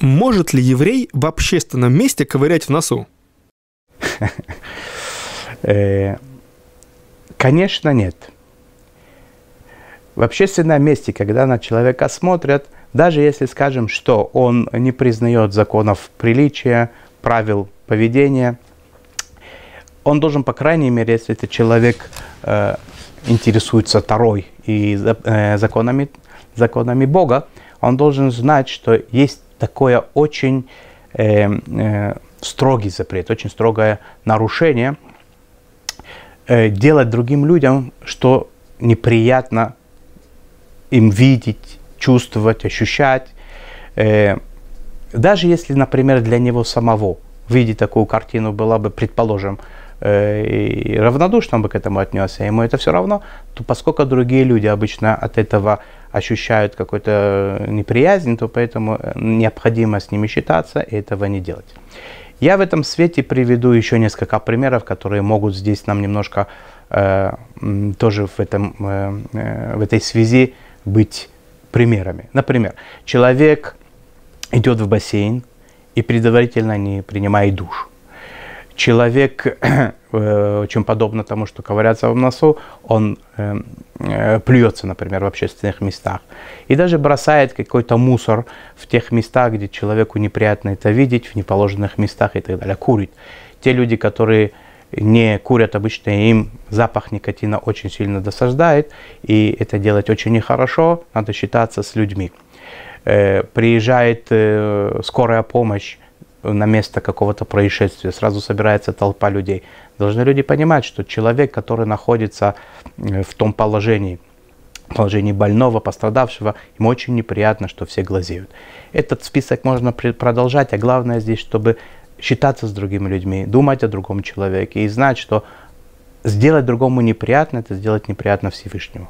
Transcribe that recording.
Может ли еврей в общественном месте ковырять в носу? Э, конечно, нет. В общественном месте, когда на человека смотрят, даже если скажем, что он не признает законов приличия, правил поведения, он должен, по крайней мере, если это человек э, интересуется второй и э, законами, законами Бога, он должен знать, что есть такое очень э, э, строгий запрет, очень строгое нарушение э, делать другим людям, что неприятно им видеть, чувствовать, ощущать. Э, даже если, например, для него самого видеть такую картину было бы, предположим, э, и равнодушно бы к этому отнесся, ему это все равно, то поскольку другие люди обычно от этого ощущают какую-то неприязнь, то поэтому э, необходимо с ними считаться и этого не делать. Я в этом свете приведу еще несколько примеров, которые могут здесь нам немножко э, тоже в, этом, э, э, в этой связи быть примерами. Например, человек идет в бассейн и предварительно не принимает душ. Человек э, Э, чем подобно тому, что ковыряться в носу, он э, э, плюется, например, в общественных местах. И даже бросает какой-то мусор в тех местах, где человеку неприятно это видеть, в неположенных местах и так далее. Курит. Те люди, которые не курят обычно, им запах никотина очень сильно досаждает, и это делать очень нехорошо, надо считаться с людьми. Э, приезжает э, скорая помощь, на место какого-то происшествия, сразу собирается толпа людей. Должны люди понимать, что человек, который находится э, в том положении, положении больного, пострадавшего, ему очень неприятно, что все глазеют. Этот список можно продолжать, а главное здесь, чтобы считаться с другими людьми, думать о другом человеке и знать, что сделать другому неприятно, это сделать неприятно Всевышнему.